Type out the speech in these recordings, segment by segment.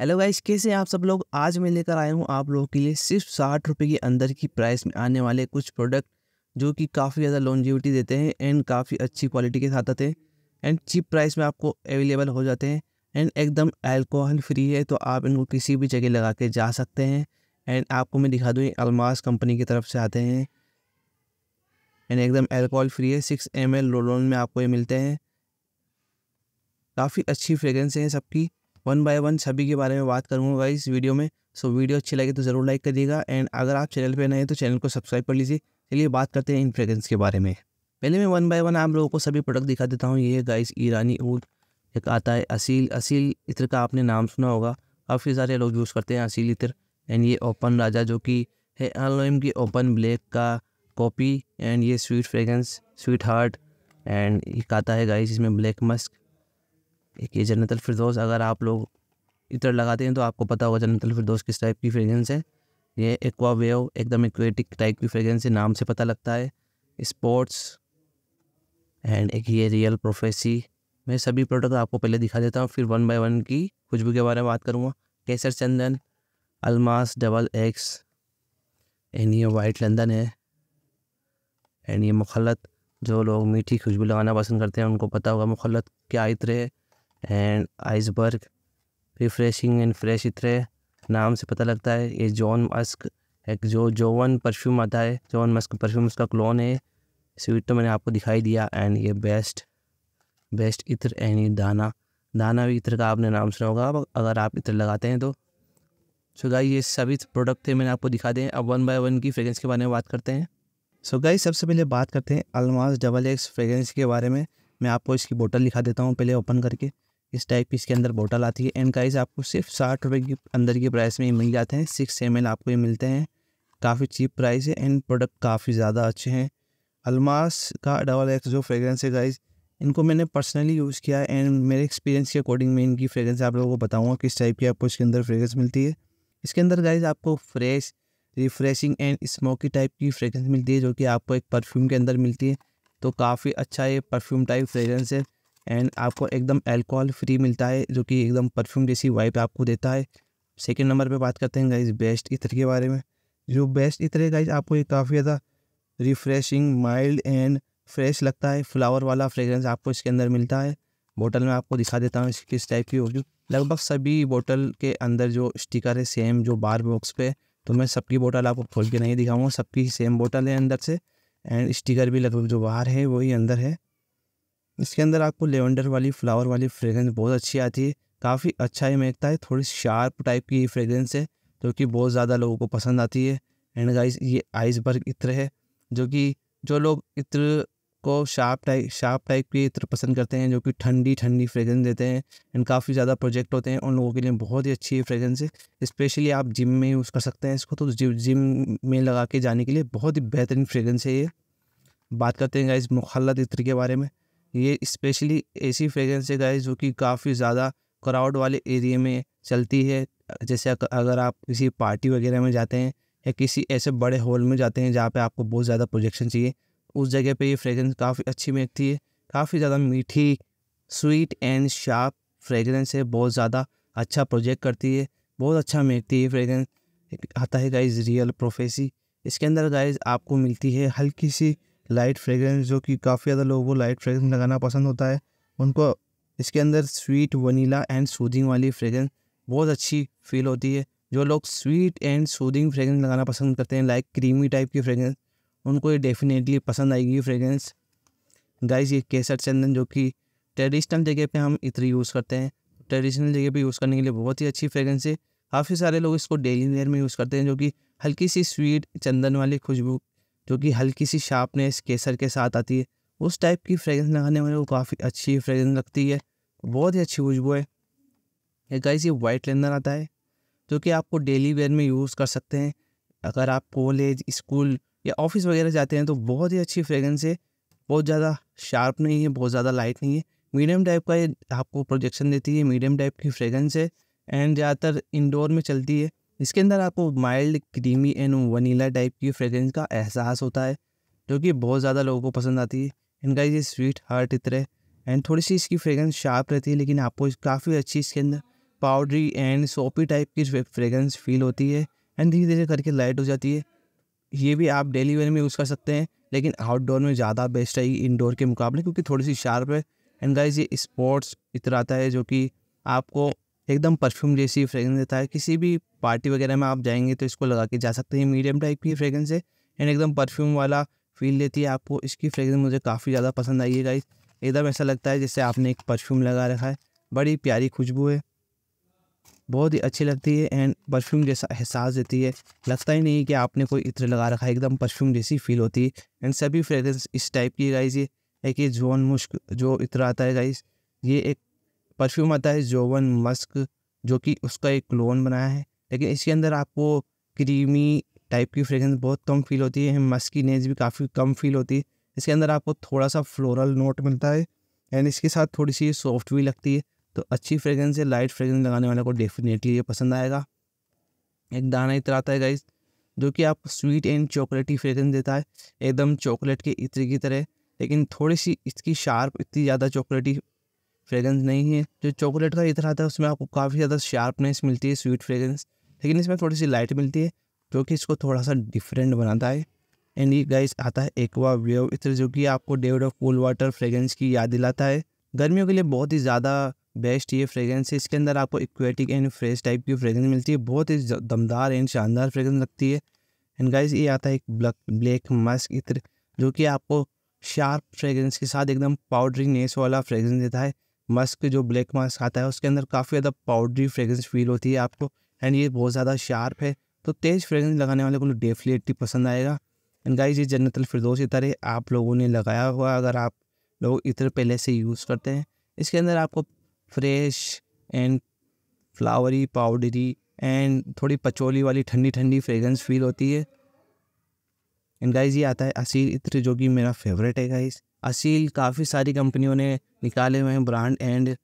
hello guys कैसे आप सब लोग आज मैं लेकर आया हूँ आप लोगों के लिए सिर्फ साठ रुपये के अंदर की प्राइस में आने वाले कुछ प्रोडक्ट जो कि काफ़ी ज़्यादा लॉन्जिविटी देते हैं एंड काफ़ी अच्छी क्वालिटी के साथ आते हैं एंड चीप प्राइस में आपको अवेलेबल हो जाते हैं एंड एकदम अल्कोहल फ्री है तो आप इनको किसी भी जगह लगा के जा सकते हैं एंड आपको मैं दिखा दूँ अलमास कंपनी की तरफ से आते हैं एंड एकदम एल्कोहल फ्री है सिक्स एम एल में आपको ये मिलते हैं काफ़ी अच्छी फ्रेगरेंस है सबकी वन बाय वन सभी के बारे में बात करूँगा इस वीडियो में सो so, वीडियो अच्छी लगे तो ज़रूर लाइक करिएगा एंड अगर आप चैनल पर नए तो चैनल को सब्सक्राइब कर लीजिए चलिए बात करते हैं इन फ्रेगरेंस के बारे में पहले मैं वन बाय वन आप लोगों को सभी प्रोडक्ट दिखा देता हूँ ये गाइस ईरानी ऊट एक आता है असील असील इत्र का आपने नाम सुना होगा काफ़ी सारे लोग यूज़ करते हैं असील इत्र एंड ये ओपन राजा जो कि है एलोइम की ओपन ब्लैक का कॉपी एंड ये sweet fragrance sweetheart and एक आता है गाइस इसमें ब्लैक मस्क एक ये जन्नत अलफरदोस अगर आप लोग इतर लगाते हैं तो आपको पता होगा जन्नत अलफरदोस किस टाइप की फ्रेगरेंस है ये एक्वा वेव एकदम एक्वेटिक टाइप की फ्रेगरेंस है नाम से पता लगता है स्पोर्ट्स एंड एक ये रियल प्रोफेसी मैं सभी प्रोडक्ट आपको पहले दिखा देता हूँ फिर वन बाय वन की खुशबू के बारे में बात करूँगा Kesar Chandan Almas double X and ये वाइट लंदन है एंड ये मुखलत जो लोग मीठी खुशबू लगाना पसंद करते हैं उनको पता होगा मुखलत क्या इतरे है and iceberg refreshing and fresh इतरे नाम से पता लगता है ये जॉन मस्क एक जो जोवन परफ्यूम आता है जॉन मस्क परफ्यूम उसका क्लोन है स्वीट तो मैंने आपको दिखाई दिया एंड ये बेस्ट बेस्ट इत्र एंड दाना दाना भी इत्र का आपने नाम सुना होगा अगर आप इत्र लगाते हैं तो सो so गाई ये सभी प्रोडक्ट थे मैंने आपको दिखा दें अब वन बाय वन की फ्रेगरेंस के बारे में बात करते हैं सो so गाई सबसे पहले बात करते हैं अलमाज डबल एक्स फ्रेगरेंस के बारे में मैं आपको इसकी बोतल दिखा देता हूँ पहले ओपन करके इस टाइप की इसके अंदर बोटल आती है एंड गाइस आपको सिर्फ साठ रुपये के अंदर की प्राइस में ही मिल जाते हैं सिक्स एम आपको ये मिलते हैं काफ़ी चीप प्राइस है एंड प्रोडक्ट काफ़ी ज़्यादा अच्छे हैं अलमास का डबल एक्स जो फ्रेगरेंस है गाइस इनको मैंने पर्सनली यूज़ किया है एंड मेरे एक्सपीरियंस के अकॉर्डिंग में इनकी फ्रेगरेंस आप लोगों को बताऊँगा किस टाइप की आपको इसके अंदर फ्रेगरेंस मिलती है इसके अंदर गाइज आपको fresh refreshing and smoky type की फ्रेगरेंस मिलती है जो कि आपको एक परफ्यूम के अंदर मिलती है तो काफ़ी अच्छा ये परफ्यूम टाइप फ्रेगरेंस है एंड आपको एकदम अल्कोहल फ्री मिलता है जो कि एकदम परफ्यूम जैसी वाइप आपको देता है सेकेंड नंबर पर बात करते हैं गाइज बेस्ट इतर के बारे में जो बेस्ट इतर है गाइज आपको ये काफ़ी ज़्यादा रिफ्रेशिंग माइल्ड एंड फ्रेश लगता है फ्लावर वाला फ्रेगरेंस आपको इसके अंदर मिलता है बोतल में आपको दिखा देता हूँ किस टाइप की होगी लगभग सभी बोतल के अंदर जो स्टिकर है सेम जो बार बॉक्स पे तो मैं सबकी बोतल आपको खोल के नहीं दिखाऊंगा सबकी सेम बोतल है अंदर से एंड स्टिकर भी लगभग जो बाहर है वही अंदर है इसके अंदर आपको लेवेंडर वाली फ्लावर वाली फ्रेगरेंस बहुत अच्छी आती है काफ़ी अच्छा ही महकता है थोड़ी शार्प टाइप की फ्रेगरेंस है जो कि बहुत ज़्यादा लोगों को पसंद आती है एंड गाइस ये आइसबर्ग इत्र है जो कि जो लोग इत्र को शार्प टाइप शार्प टाइप के इत्र पसंद करते हैं जो कि ठंडी ठंडी फ्रेगरेंस देते हैं एंड काफ़ी ज़्यादा प्रोजेक्ट होते हैं उन लोगों के लिए बहुत ही अच्छी फ्रेगरेंस है स्पेशली आप जिम में यूज़ कर सकते हैं इसको तो जिम में लगा के जाने के लिए बहुत ही बेहतरीन फ्रेगरेंस है ये बात करते हैं गाइस मुखलत इत्र के बारे में ये स्पेशली ऐसी फ्रेगरेंस है गाइस जो कि काफ़ी ज़्यादा क्राउड वाले एरिए में चलती है जैसे अगर आप किसी पार्टी वगैरह में जाते हैं या किसी ऐसे बड़े हॉल में जाते हैं जहाँ पे आपको बहुत ज़्यादा प्रोजेक्शन चाहिए उस जगह पे ये फ्रेगरेंस काफ़ी अच्छी महकती है काफ़ी ज़्यादा मीठी स्वीट एंड शार्प फ्रेगरेंस है बहुत ज़्यादा अच्छा प्रोजेक्ट करती है बहुत अच्छा महकती है फ्रेगरेंस आता है गाइज रियल प्रोफेसी इसके अंदर गाइज आपको मिलती है हल्की सी लाइट फ्रेगरेंस जो कि काफ़ी ज़्यादा लोगों को लाइट फ्रेगरेंस लगाना पसंद होता है उनको इसके अंदर स्वीट वनीला एंड सूदिंग वाली फ्रेगरेंस बहुत अच्छी फील होती है जो लोग स्वीट एंड सूदिंग फ्रेगरेंस लगाना पसंद करते हैं लाइक क्रीमी टाइप की फ्रेगरेंस उनको ये डेफिनेटली पसंद आएगी फ्रेगरेंस गाइस ये केसर चंदन जो कि ट्रेडिशनल जगह पे हम इत्र यूज़ करते हैं ट्रेडिशनल जगह पे यूज़ करने के लिए बहुत ही अच्छी फ्रेगरेंस है काफ़ी सारे लोग इसको डेली वेयर में यूज़ करते हैं जो कि हल्की सी स्वीट चंदन वाली खुशबू जो कि हल्की सी शार्पनेस केसर के साथ आती है उस टाइप की फ्रेगरेंस लगाने वाले को काफ़ी अच्छी फ्रेगरेंस लगती है बहुत ही अच्छी खुशबू है एक गाइस ये वाइट लेंदर आता है जो कि आपको डेली वेयर में यूज़ कर सकते हैं अगर आप कॉलेज स्कूल या ऑफिस वगैरह जाते हैं तो बहुत ही अच्छी फ्रेगरेंस है बहुत ज़्यादा शार्प नहीं है बहुत ज़्यादा लाइट नहीं है मीडियम टाइप का ये आपको प्रोजेक्शन देती है मीडियम टाइप की फ्रेगरेंस है एंड ज़्यादातर इंडोर में चलती है इसके अंदर आपको mild creamy and vanilla type की फ्रेगरेंस का एहसास होता है जो कि बहुत ज़्यादा लोगों को पसंद आती है इनका ये स्वीट हार्ट इतर है एंड थोड़ी सी इसकी फ्रेगरेंस शार्प रहती है लेकिन आपको काफ़ी अच्छी इसके अंदर पाउडरी एंड सोपी टाइप की फ्रेगरेंस फील होती है एंड धीरे धीरे करके लाइट हो जाती है ये भी आप डेली वेयर में यूज़ कर सकते हैं लेकिन आउटडोर में ज़्यादा बेस्ट है इनडोर के मुकाबले क्योंकि थोड़ी सी शार्प है एंड गाइज ये स्पोर्ट्स इतर आता है जो कि आपको एकदम परफ्यूम जैसी फ्रेगरेंस देता है किसी भी पार्टी वगैरह में आप जाएंगे तो इसको लगा के जा सकते हैं मीडियम टाइप की फ्रेगरेंस है एंड एकदम परफ्यूम वाला फील देती है आपको इसकी फ्रेगरेंस मुझे काफ़ी ज़्यादा पसंद आई है गाइस एकदम ऐसा लगता है जैसे आपने एक परफ्यूम लगा रखा है बड़ी प्यारी खुशबू है बहुत ही अच्छी लगती है एंड परफ्यूम जैसा एहसास देती है लगता ही नहीं कि आपने कोई इत्र लगा रखा है एकदम परफ्यूम जैसी फील होती है एंड सभी फ्रेगरेंस इस टाइप की गाइस ये एक ये जोन मुश्क जो इत्र आता है गाइस ये एक परफ्यूम आता है जोवन मस्क जो कि उसका एक क्लोन बनाया है लेकिन इसके अंदर आपको क्रीमी टाइप की फ्रेगरेंस बहुत कम फील होती है मस्कीनेस भी काफ़ी कम फील होती है इसके अंदर आपको थोड़ा सा फ्लोरल नोट मिलता है एंड इसके साथ थोड़ी सी सॉफ्ट भी लगती है तो अच्छी फ्रेगरेंस या लाइट फ्रेगरेंस लगाने वाले को डेफिनेटली ये पसंद आएगा एक दाना इतर आता है गाइस जो कि आपको स्वीट एंड चॉकलेटी फ्रेगरेंस देता है एकदम चॉकलेट के इतरे की तरह लेकिन थोड़ी सी इसकी शार्प इतनी ज़्यादा चॉकलेटी फ्रेगरेंस नहीं है जो चॉकलेट का इतर आता है उसमें आपको काफ़ी ज़्यादा शार्पनेस मिलती है स्वीट फ्रेगरेंस लेकिन इसमें थोड़ी सी लाइट मिलती है जो कि इसको थोड़ा सा डिफरेंट बनाता है एंड ये गाइस आता है एक्वा वेव इतर जो कि आपको Davidoff cool water fragrance की याद दिलाता है गर्मियों के लिए बहुत ही ज़्यादा बेस्ट ये फ्रेगरेंस है इसके अंदर आपको इक्वेटिक एंड फ्रेश टाइप की फ्रेगरेंस मिलती है बहुत ही दमदार एंड शानदार फ्रेगरेंस लगती है एंड गाइस ये आता है एक ब्लैक ब्लैक मस्क इत्र जो कि आपको शार्प फ्रेगरेंस के साथ एकदम नेस वाला फ्रेगरेंस देता है मस्क जो ब्लैक मस्क आता है उसके अंदर काफ़ी ज़्यादा पाउडरी फ्रेगरेंस फील होती है आपको एंड ये बहुत ज़्यादा शार्प है तो तेज़ फ्रेगरेंस लगाने वाले को डेफिनेटली पसंद आएगा एंड गाइस ये जन्नतल फिरदोस इतर है आप लोगों ने लगाया हुआ अगर आप लोग इतर पहले से यूज़ करते हैं इसके अंदर आपको fresh and flowery powdery and थोड़ी पचोली वाली ठंडी ठंडी फ्रेगरेंस फील होती है एंड गाइज ये आता है असीर इत्र जो कि मेरा फेवरेट है गाइज़ असील काफ़ी सारी कंपनियों ने निकाले हुए हैं ब्रांड एंड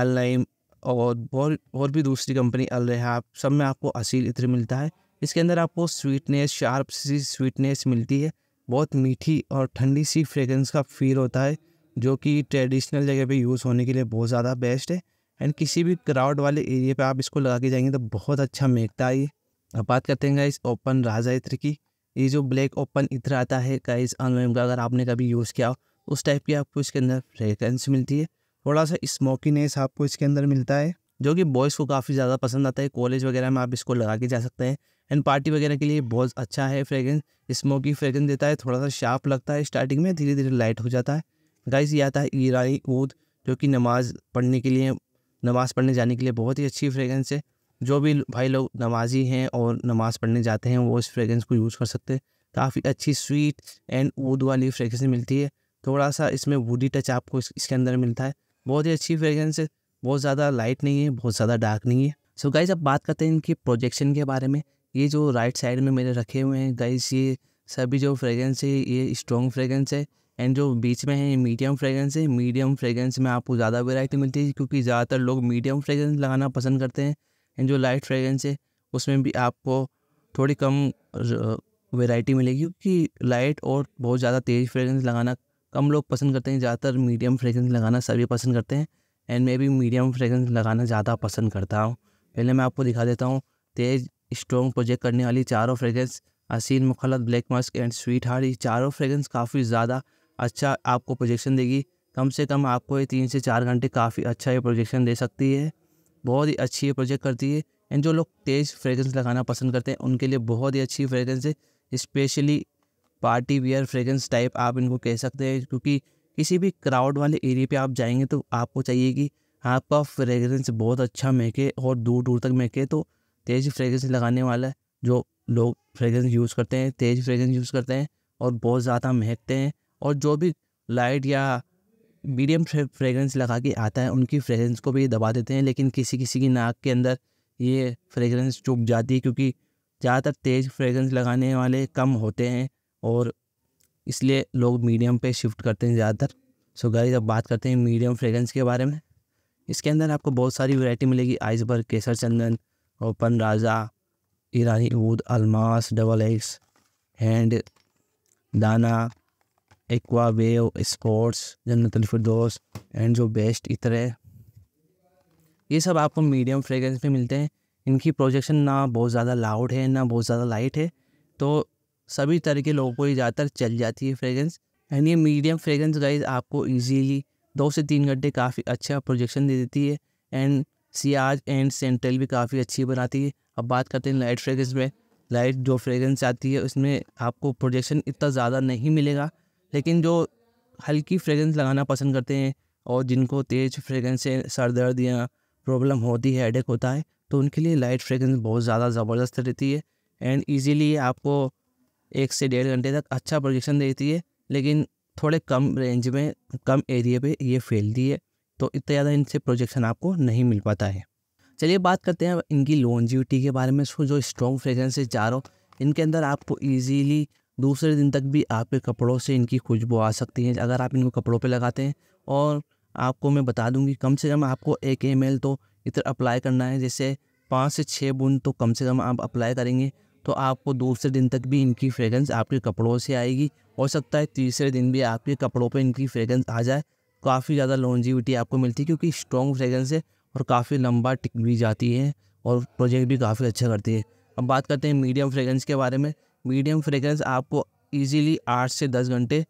अलइम और बहुत और भी दूसरी कंपनी अल रहा सब में आपको असील इत्र मिलता है इसके अंदर आपको स्वीटनेस शार्प सी स्वीटनेस मिलती है बहुत मीठी और ठंडी सी फ्रेगरेंस का फील होता है जो कि ट्रेडिशनल जगह पे यूज़ होने के लिए बहुत ज़्यादा बेस्ट है एंड किसी भी क्राउड वाले एरिया पे आप इसको लगा के जाएंगे तो बहुत अच्छा महकता है ये अब बात करते हैं इस ओपन राजा इत्र की ये जो ब्लैक ओपन इत्र आता है का इस का अगर आपने कभी यूज़ किया हो उस टाइप की आपको इसके अंदर फ्रेगरेंस मिलती है थोड़ा सा स्मोकीनेस आपको इसके अंदर मिलता है जो कि बॉयज़ को काफ़ी ज़्यादा पसंद आता है कॉलेज वगैरह में आप इसको लगा के जा सकते हैं एंड पार्टी वगैरह के लिए बहुत अच्छा है फ्रेगरेंस स्मोकी फ्रेगरेंस देता है थोड़ा सा शार्प लगता है स्टार्टिंग में धीरे धीरे लाइट हो जाता है गाइस ये आता है ईरानी ऊद जो कि नमाज़ पढ़ने के लिए नमाज़ पढ़ने जाने के लिए बहुत ही अच्छी फ्रेगरेंस है जो भी भाई लोग नमाजी हैं और नमाज़ पढ़ने जाते हैं वो इस फ्रेगरेंस को यूज़ कर सकते हैं काफ़ी अच्छी स्वीट एंड ऊद वाली फ्रेगरेंस मिलती है थोड़ा सा इसमें वुडी टच आपको इस, इसके अंदर मिलता है बहुत ही अच्छी फ्रेगरेंस है बहुत ज़्यादा लाइट नहीं है बहुत ज़्यादा डार्क नहीं है सो गाइज अब बात करते हैं इनकी प्रोजेक्शन के बारे में ये जो राइट साइड में मेरे रखे हुए हैं गाइज ये सभी जो फ्रेगरेंस है ये स्ट्रॉन्ग फ्रेगरेंस है एंड जो बीच में है मीडियम फ्रेगरेंस है मीडियम फ्रेगरेंस में आपको ज़्यादा वेराइटी मिलती है क्योंकि ज़्यादातर लोग मीडियम फ्रेगरेंस लगाना पसंद करते हैं एंड जो लाइट फ्रेगरेंस है उसमें भी आपको थोड़ी कम वेराइटी मिलेगी क्योंकि लाइट और बहुत ज़्यादा तेज़ फ्रेगरेंस लगाना कम लोग पसंद करते हैं ज़्यादातर मीडियम फ्रेगरेंस लगाना सभी पसंद करते हैं एंड मैं भी मीडियम फ्रेगरेंस लगाना ज़्यादा पसंद करता हूँ पहले मैं आपको दिखा देता हूँ तेज़ स्ट्रॉन्ग प्रोजेक्ट करने वाली चारों फ्रेगरेंस असीन Mukhallat black musk and sweetheart ये चारों फ्रेगरेंस काफ़ी ज़्यादा अच्छा आपको प्रोजेक्शन देगी कम से कम आपको ये तीन से चार घंटे काफ़ी अच्छा ये प्रोजेक्शन दे सकती है बहुत ही अच्छी ये प्रोजेक्ट करती है एंड जो लोग तेज़ फ्रेगरेंस लगाना पसंद करते हैं उनके लिए बहुत ही अच्छी फ्रेगरेंस है specially party wear fragrance type आप इनको कह सकते हैं क्योंकि किसी भी क्राउड वाले एरिया पे आप जाएंगे तो आपको चाहिए कि आपका फ्रेगरेंस बहुत अच्छा महके और दूर दूर तक महके तो तेज़ फ्रेगरेंस लगाने वाला है जो लोग फ्रेगरेंस यूज़ करते हैं तेज़ फ्रेगरेंस यूज़ करते हैं और बहुत ज़्यादा महकते हैं और जो भी लाइट या मीडियम फ्रेगरेंस लगा के आता है उनकी फ्रेगरेंस को भी ये दबा देते हैं लेकिन किसी किसी की नाक के अंदर ये फ्रेगरेंस चुप जाती है क्योंकि ज़्यादातर तेज़ फ्रेगरेंस लगाने वाले कम होते हैं और इसलिए लोग मीडियम पे शिफ्ट करते हैं ज़्यादातर सो गाइस अब बात करते हैं मीडियम फ्रेगरेंस के बारे में इसके अंदर आपको बहुत सारी वैरायटी मिलेगी आइसबर्ग केसर चंदन ओपन राजा ईरानी ऊद अलमास डबल एक्स हैंड दाना एक्वा वेव स्पोर्ट्स जन्नत अलफरदोस एंड जो बेस्ट इतरे ये सब आपको मीडियम फ्रेगरेंस में मिलते हैं इनकी प्रोजेक्शन ना बहुत ज़्यादा लाउड है ना बहुत ज़्यादा लाइट है तो सभी तरह के लोगों को ये ज़्यादातर चल जाती है फ्रेगरेंस एंड ये मीडियम फ्रेगरेंस गाइज आपको ईजीली दो से तीन घंटे काफ़ी अच्छा प्रोजेक्शन दे देती है एंड सियाज एंड सेंट्रल भी काफ़ी अच्छी बनाती है अब बात करते हैं लाइट फ्रेगरेंस में लाइट जो फ्रेगरेंस आती है उसमें आपको प्रोजेक्शन इतना ज़्यादा नहीं मिलेगा लेकिन जो हल्की फ्रेगरेंस लगाना पसंद करते हैं और जिनको तेज़ फ्रेगरेंस से सर दर्द या प्रॉब्लम होती है हेडेक होता है तो उनके लिए लाइट फ्रेगरेंस बहुत ज़्यादा ज़बरदस्त रहती है एंड ईजीली आपको एक से डेढ़ घंटे तक अच्छा प्रोजेक्शन देती है लेकिन थोड़े कम रेंज में कम एरिए पे ये फैलती है तो इतना ज़्यादा इनसे प्रोजेक्शन आपको नहीं मिल पाता है चलिए बात करते हैं इनकी लॉन्जिविटी के बारे में जो स्ट्रॉन्ग फ्रेगरेंसेज चारों इनके अंदर आपको ईजीली दूसरे दिन तक भी आपके कपड़ों से इनकी खुशबू आ सकती है अगर आप इनको कपड़ों पर लगाते हैं और आपको मैं बता दूंगी कम से कम आपको एक एम तो इतना अप्लाई करना है जैसे पाँच से छः बूंद तो कम से कम आप अप्लाई करेंगे तो आपको दूसरे दिन तक भी इनकी फ्रेगरेंस आपके कपड़ों से आएगी हो सकता है तीसरे दिन भी आपके कपड़ों पर इनकी फ्रेगरेंस आ जाए काफ़ी ज़्यादा लॉन्जिविटी आपको मिलती है क्योंकि स्ट्रॉन्ग फ्रेगरेंस है और काफ़ी लंबा टिक भी जाती है और प्रोजेक्ट भी काफ़ी अच्छा करती है अब बात करते हैं मीडियम फ्रेगरेंस के बारे में मीडियम फ्रेगरेंस आपको ईजीली आठ से दस घंटे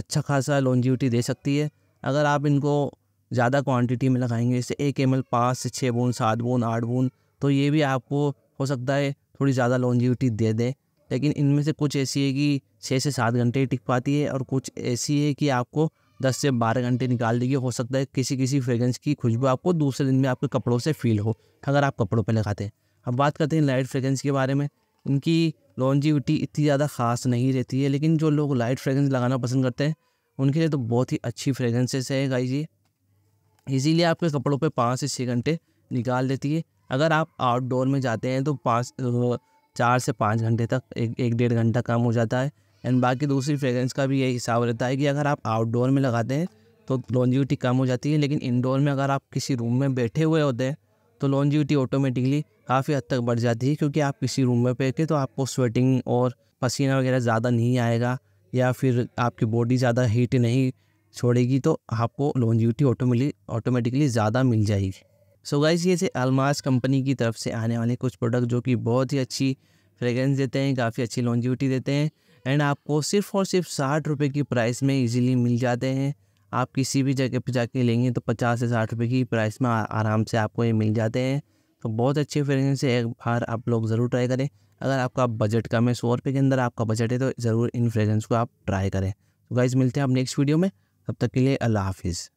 अच्छा खासा लॉन्जिविटी दे सकती है अगर आप इनको ज़्यादा क्वांटिटी में लगाएंगे जैसे एक एम एल पाँच से छः बूंद सात बूंद आठ बूंद तो ये भी आपको हो सकता है थोड़ी ज़्यादा लॉन्जिविटी दे दें लेकिन इनमें से कुछ ऐसी है कि छः से सात घंटे ही टिक पाती है और कुछ ऐसी है कि आपको दस से बारह घंटे निकाल देगी हो सकता है किसी किसी फ्रेगरेंस की खुशबू आपको दूसरे दिन में आपके कपड़ों से फील हो अगर आप कपड़ों पर लगाते हैं अब बात करते हैं लाइट फ्रेगरेंस के बारे में इनकी लॉन्जिविटी इतनी ज़्यादा ख़ास नहीं रहती है लेकिन जो लोग लाइट फ्रेगरेंस लगाना पसंद करते हैं उनके लिए तो बहुत ही अच्छी फ्रेगरेंसेस है गाई जी इसीलिए आपके कपड़ों पर पाँच से छः घंटे निकाल देती है अगर आप आउटडोर में जाते हैं तो पाँच चार से पाँच घंटे तक एक एक डेढ़ घंटा कम हो जाता है एंड बाकी दूसरी फ्रेगरेंस का भी यही हिसाब रहता है कि अगर आप आउटडोर में लगाते हैं तो लॉन्जिविटी कम हो जाती है लेकिन इनडोर में अगर आप किसी रूम में बैठे हुए होते हैं तो लॉन्जिविटी ऑटोमेटिकली काफ़ी हद तक बढ़ जाती है क्योंकि आप किसी रूम में बैठे तो आपको स्वेटिंग और पसीना वगैरह ज़्यादा नहीं आएगा या फिर आपकी बॉडी ज़्यादा हीट नहीं छोड़ेगी तो आपको लॉन्जिविटी ऑटोमेटिकली ज़्यादा मिल जाएगी सो गाइज ये थे अलमास कंपनी की तरफ से आने वाले कुछ प्रोडक्ट जो कि बहुत ही अच्छी फ्रेगरेंस देते हैं काफ़ी अच्छी लॉन्जिविटी देते हैं एंड आपको सिर्फ और सिर्फ साठ रुपये की प्राइस में इजीली मिल जाते हैं आप किसी भी जगह पर जाके लेंगे तो पचास से साठ रुपये की प्राइस में आराम से आपको ये मिल जाते हैं तो बहुत अच्छे फ्रेगरेंस है एक बार आप लोग ज़रूर ट्राई करें अगर आपका बजट कम है सौ रुपये के अंदर आपका बजट है तो ज़रूर इन फ्रेगरेंस को आप ट्राई करें तो गाइज़ मिलते हैं आप नेक्स्ट वीडियो में तब तक के लिए अल्लाह हाफिज़